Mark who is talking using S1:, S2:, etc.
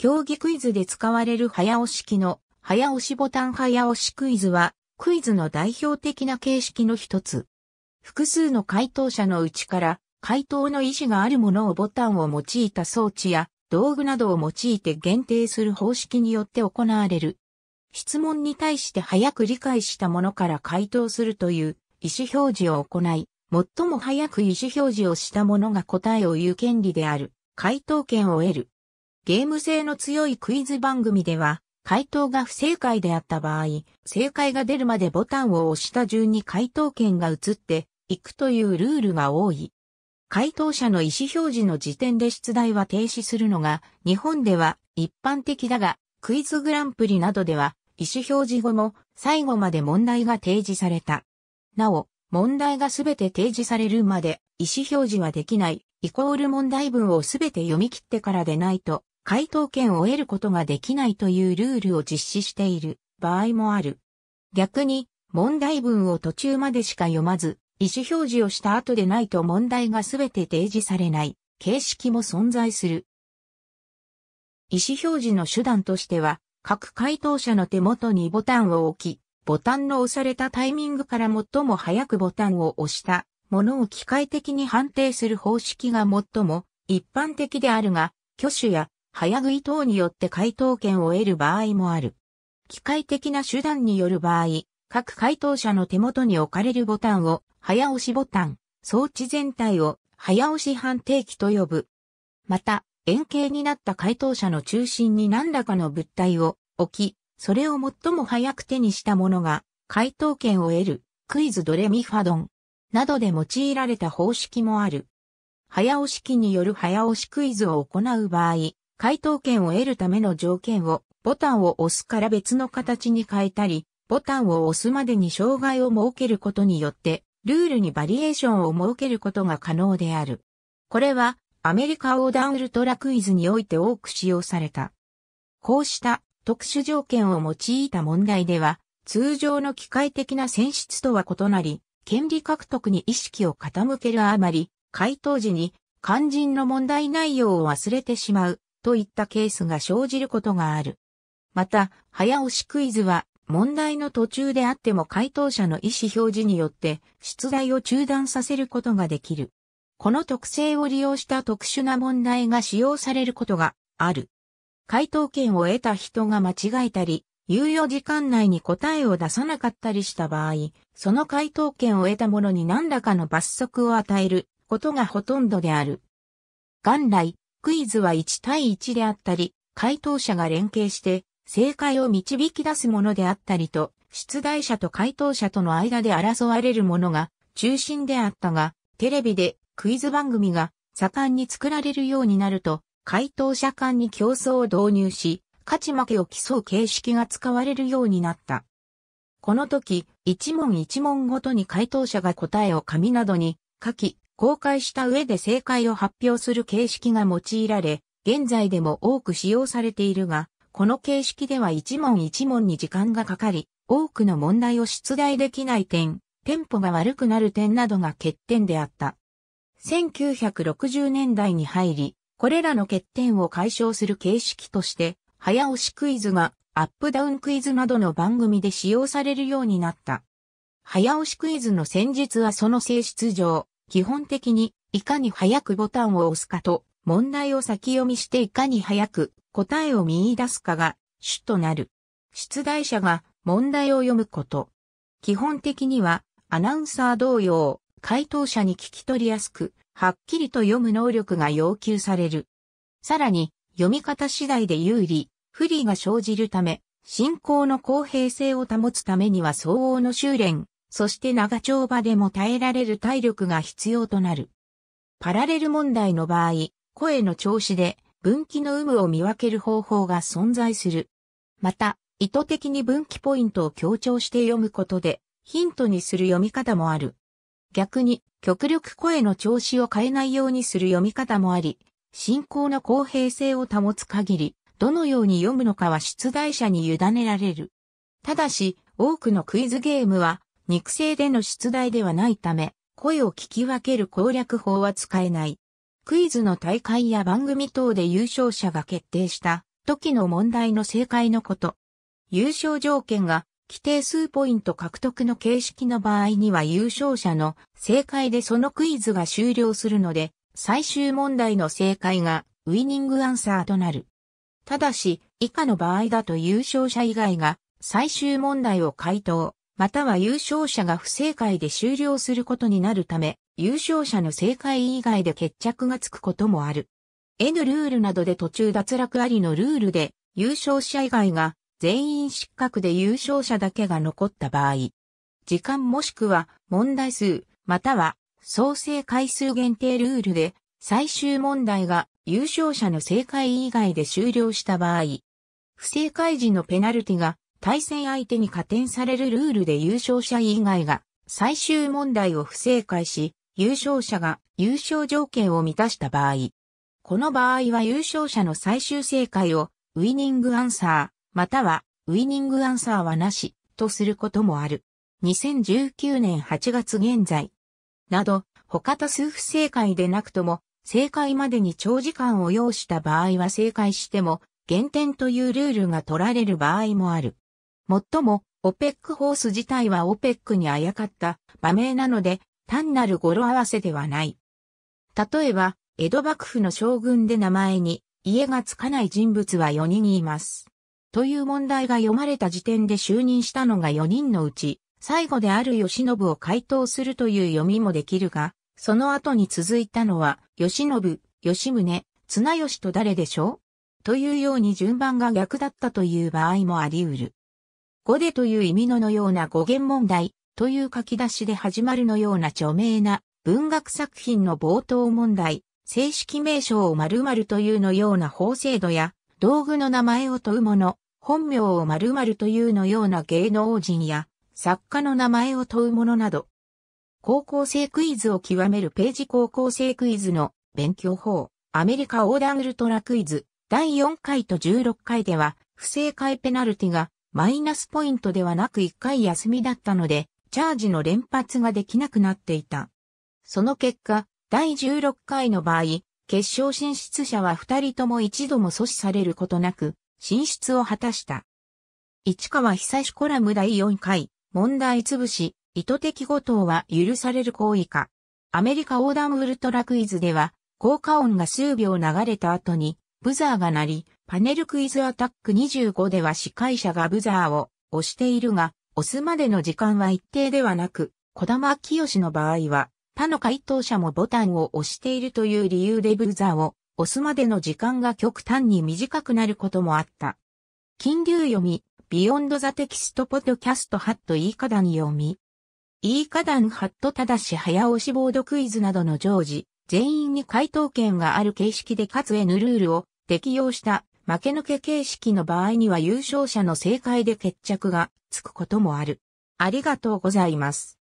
S1: 競技クイズで使われる早押し機の早押しボタン早押しクイズはクイズの代表的な形式の一つ。複数の回答者のうちから回答の意思があるものをボタンを用いた装置や道具などを用いて限定する方式によって行われる。質問に対して早く理解したものから回答するという意思表示を行い、最も早く意思表示をしたものが答えを言う権利である回答権を得る。ゲーム性の強いクイズ番組では、回答が不正解であった場合、正解が出るまでボタンを押した順に回答権が移っていくというルールが多い。回答者の意思表示の時点で出題は停止するのが日本では一般的だが、クイズグランプリなどでは意思表示後も最後まで問題が提示された。なお、問題がすべて提示されるまで意思表示はできない、イコール問題文をすべて読み切ってからでないと回答権を得ることができないというルールを実施している場合もある。逆に、問題文を途中までしか読まず、意思表示をした後でないと問題がすべて提示されない形式も存在する。意思表示の手段としては、各回答者の手元にボタンを置き、ボタンの押されたタイミングから最も早くボタンを押したものを機械的に判定する方式が最も一般的であるが、挙手や早食い等によって回答権を得る場合もある。機械的な手段による場合、各回答者の手元に置かれるボタンを早押しボタン、装置全体を早押し判定器と呼ぶ。また、円形になった回答者の中心に何らかの物体を置き、それを最も早く手にしたものが回答権を得るクイズドレミファドンなどで用いられた方式もある。早押し機による早押しクイズを行う場合、回答権を得るための条件を、ボタンを押すから別の形に変えたり、ボタンを押すまでに障害を設けることによって、ルールにバリエーションを設けることが可能である。これは、アメリカオーダーウルトラクイズにおいて多く使用された。こうした特殊条件を用いた問題では、通常の機械的な選出とは異なり、権利獲得に意識を傾けるあまり、回答時に肝心の問題内容を忘れてしまうといったケースが生じることがある。また、早押しクイズは問題の途中であっても回答者の意思表示によって出題を中断させることができる。この特性を利用した特殊な問題が使用されることがある。回答権を得た人が間違えたり、猶予時間内に答えを出さなかったりした場合、その回答権を得た者に何らかの罰則を与えることがほとんどである。元来、クイズは1対1であったり、回答者が連携して正解を導き出すものであったりと、出題者と回答者との間で争われるものが中心であったが、テレビでクイズ番組が盛んに作られるようになると、回答者間に競争を導入し、勝ち負けを競う形式が使われるようになった。この時、一問一問ごとに回答者が答えを紙などに書き、公開した上で正解を発表する形式が用いられ、現在でも多く使用されているが、この形式では一問一問に時間がかかり、多くの問題を出題できない点、テンポが悪くなる点などが欠点であった。1960年代に入り、これらの欠点を解消する形式として、早押しクイズがアップダウンクイズなどの番組で使用されるようになった。早押しクイズの戦術はその性質上、基本的にいかに早くボタンを押すかと問題を先読みしていかに早く答えを見出すかが主となる。出題者が問題を読むこと。基本的にはアナウンサー同様、回答者に聞き取りやすく、はっきりと読む能力が要求される。さらに、読み方次第で有利、不利が生じるため、進行の公平性を保つためには相応の修練、そして長丁場でも耐えられる体力が必要となる。パラレル問題の場合、声の調子で分岐の有無を見分ける方法が存在する。また、意図的に分岐ポイントを強調して読むことで、ヒントにする読み方もある。逆に、極力声の調子を変えないようにする読み方もあり、進行の公平性を保つ限り、どのように読むのかは出題者に委ねられる。ただし、多くのクイズゲームは、肉声での出題ではないため、声を聞き分ける攻略法は使えない。クイズの大会や番組等で優勝者が決定した時の問題の正解のこと。優勝条件が規定数ポイント獲得の形式の場合には優勝者の正解でそのクイズが終了するので、最終問題の正解がウィニングアンサーとなる。ただし、以下の場合だと優勝者以外が最終問題を回答。または優勝者が不正解で終了することになるため、優勝者の正解以外で決着がつくこともある。N ルールなどで途中脱落ありのルールで、優勝者以外が全員失格で優勝者だけが残った場合、時間もしくは問題数、または創生回数限定ルールで、最終問題が優勝者の正解以外で終了した場合、不正解時のペナルティが対戦相手に加点されるルールで優勝者以外が最終問題を不正解し、優勝者が優勝条件を満たした場合。この場合は優勝者の最終正解をウィニングアンサー、またはウィニングアンサーはなしとすることもある。2019年8月現在。など、他多数不正解でなくとも、正解までに長時間を要した場合は正解しても、減点というルールが取られる場合もある。もっとも、オペックホース自体はオペックにあやかった馬名なので、単なる語呂合わせではない。例えば、江戸幕府の将軍で名前に家がつかない人物は4人います。という問題が読まれた時点で就任したのが4人のうち、最後である吉信を回答するという読みもできるが、その後に続いたのは、吉信、吉宗、綱吉と誰でしょうというように順番が逆だったという場合もあり得る。語でという意味ののような語源問題という書き出しで始まるのような著名な文学作品の冒頭問題、正式名称を〇〇というのような法制度や、道具の名前を問うもの、本名を〇〇というのような芸能人や、作家の名前を問うものなど、高校生クイズを極めるページ高校生クイズの勉強法、アメリカ横断ウルトラクイズ、第4回と16回では、不正解ペナルティがマイナスポイントではなく1回休みだったので、チャージの連発ができなくなっていた。その結果、第16回の場合、決勝進出者は2人とも一度も阻止されることなく、進出を果たした。市川久志コラム第4回、問題潰し、意図的誤答は許される行為か。アメリカ横断ウルトラクイズでは、効果音が数秒流れた後に、ブザーが鳴り、パネルクイズアタック25では司会者がブザーを押しているが、押すまでの時間は一定ではなく、小玉清の場合は、他の回答者もボタンを押しているという理由でブザーを押すまでの時間が極端に短くなることもあった。金流読み、ビヨンドザテキストポッドキャストハットイーカダン読み。イーカダンハットただし早押しボードクイズなどの常時、全員に回答権がある形式でかつ N ルールを適用した負け抜け形式の場合には優勝者の正解で決着がつくこともある。ありがとうございます。